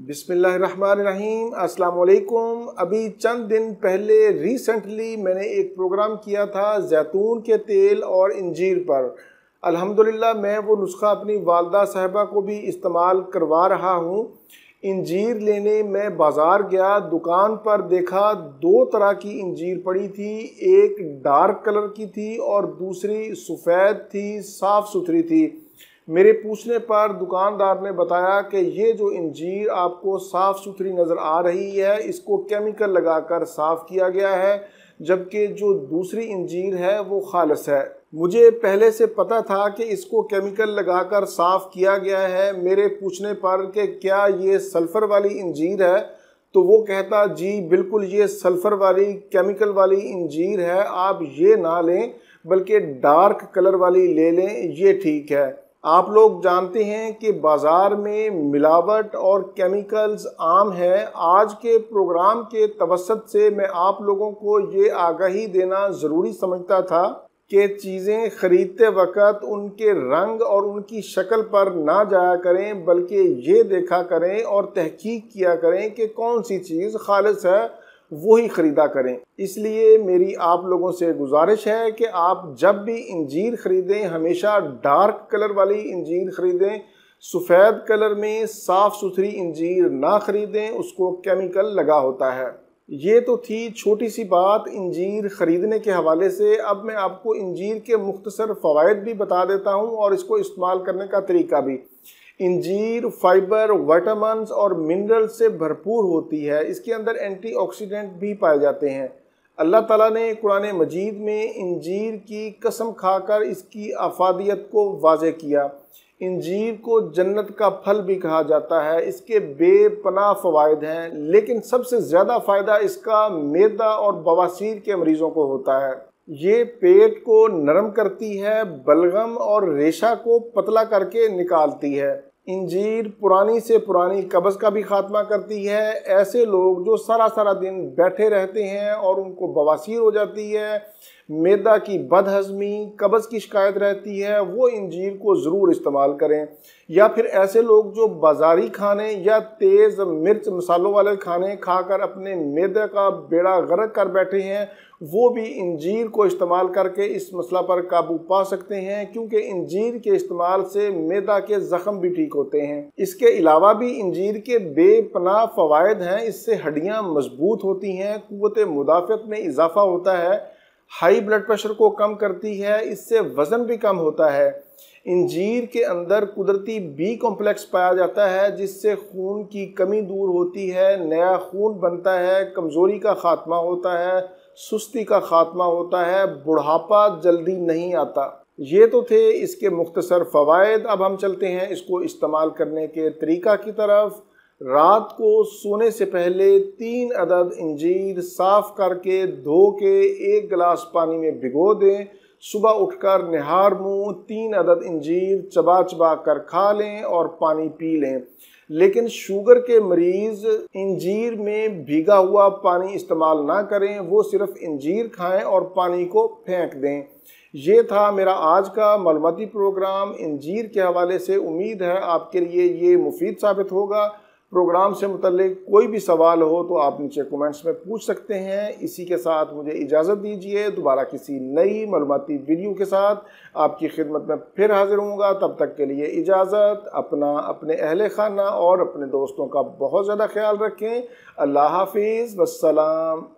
अस्सलाम वालेकुम अभी चंद दिन पहले रिसेंटली मैंने एक प्रोग्राम किया था जैतून के तेल और इंजीर पर अल्हम्दुलिल्लाह मैं वो नुस्खा अपनी वालदा साहबा को भी इस्तेमाल करवा रहा हूँ इंजीर लेने मैं बाज़ार गया दुकान पर देखा दो तरह की इंजीर पड़ी थी एक डार्क कलर की थी और दूसरी सफ़ेद थी साफ़ सुथरी थी मेरे पूछने पर दुकानदार ने बताया कि ये जो इंजीर आपको साफ़ सुथरी नज़र आ रही है इसको केमिकल लगाकर साफ़ किया गया है जबकि जो दूसरी इंजीर है वो खालस है मुझे पहले से पता था कि इसको केमिकल लगाकर साफ़ किया गया है मेरे पूछने पर कि क्या ये सल्फ़र वाली इंजीर है तो वो कहता जी बिल्कुल ये सल्फ़र वाली केमिकल वाली इंजीर है आप ये ना लें बल्कि डार्क कलर वाली ले लें ये ठीक है आप लोग जानते हैं कि बाज़ार में मिलावट और केमिकल्स आम है आज के प्रोग्राम के तवसत से मैं आप लोगों को ये आगाही देना ज़रूरी समझता था कि चीज़ें ख़रीदते वक़्त उनके रंग और उनकी शक्ल पर ना जाया करें बल्कि ये देखा करें और तहकीक किया करें कि कौन सी चीज़ खालस है वो ही ख़रीदा करें इसलिए मेरी आप लोगों से गुजारिश है कि आप जब भी इंजीर ख़रीदें हमेशा डार्क कलर वाली इंजीर ख़रीदें सफ़ेद कलर में साफ़ सुथरी इंजीर ना ख़रीदें उसको केमिकल लगा होता है ये तो थी छोटी सी बात इंजीर ख़रीदने के हवाले से अब मैं आपको इंजीर के मुख्तसर फ़वाद भी बता देता हूँ और इसको इस्तेमाल करने का तरीका भी इंजीर फाइबर वाइटामस और मिनरल से भरपूर होती है इसके अंदर एंटीऑक्सीडेंट भी पाए जाते हैं अल्लाह ताला ने कुरान मजीद में इंजीर की कसम खाकर इसकी अफादियत को वाज किया इंजीर को जन्नत का फल भी कहा जाता है इसके बेपना फ़वाद हैं लेकिन सबसे ज़्यादा फ़ायदा इसका मैदा और बवासीर के मरीज़ों को होता है ये पेट को नरम करती है बलगम और रेशा को पतला करके निकालती है इंजीर पुरानी से पुरानी कब्ज़ का भी खात्मा करती है ऐसे लोग जो सारा सारा दिन बैठे रहते हैं और उनको बवासीर हो जाती है मैदा की बदहजमी कब्ज़ की शिकायत रहती है वो इंजीर को ज़रूर इस्तेमाल करें या फिर ऐसे लोग जो बाजारी खाने या तेज़ मिर्च मसालों वाले खाने खाकर अपने मैदे का बेड़ा गर्क कर बैठे हैं वो भी इंजीर को इस्तेमाल करके इस मसला पर काबू पा सकते हैं क्योंकि इंजीर के इस्तेमाल से मैदा के ज़ख़म भी ठीक शरीक होते हैं इसके अलावा भी इंजीर के बेपनाह फ़वाद हैं इससे हड्डियाँ मजबूत होती हैं कुत मुदाफ़त में इजाफा होता है हाई ब्लड प्रेशर को कम करती है इससे वज़न भी कम होता है इंजीर के अंदर कुदरती बी कॉम्प्लेक्स पाया जाता है जिससे खून की कमी दूर होती है नया खून बनता है कमज़ोरी का ख़ात्मा होता है सुस्ती का ख़ात्मा होता है बुढ़ापा जल्दी नहीं आता ये तो थे इसके मुख्तसर फ़वाद अब हम चलते हैं इसको इस्तेमाल करने के तरीका की तरफ रात को सोने से पहले तीन अदद इंजीर साफ करके धो के एक गिलास पानी में भिगो दें सुबह उठकर निहार मुँह तीन अदद इंजीर चबा चबा कर खा लें और पानी पी लें लेकिन शुगर के मरीज़ इंजीर में भीगा हुआ पानी इस्तेमाल ना करें वो सिर्फ़ इंजीर खाएं और पानी को फेंक दें ये था मेरा आज का मलमती प्रोग्राम इंजीर के हवाले से उम्मीद है आपके लिए ये मुफीद साबित होगा प्रोग्राम से मुतलिक कोई भी सवाल हो तो आप नीचे कमेंट्स में पूछ सकते हैं इसी के साथ मुझे इजाज़त दीजिए दोबारा किसी नई मलमती वीडियो के साथ आपकी खिदमत में फिर हाज़िर हूँगा तब तक के लिए इजाज़त अपना अपने अहल खाना और अपने दोस्तों का बहुत ज़्यादा ख्याल रखें अल्लाह हाफिज़ वसलाम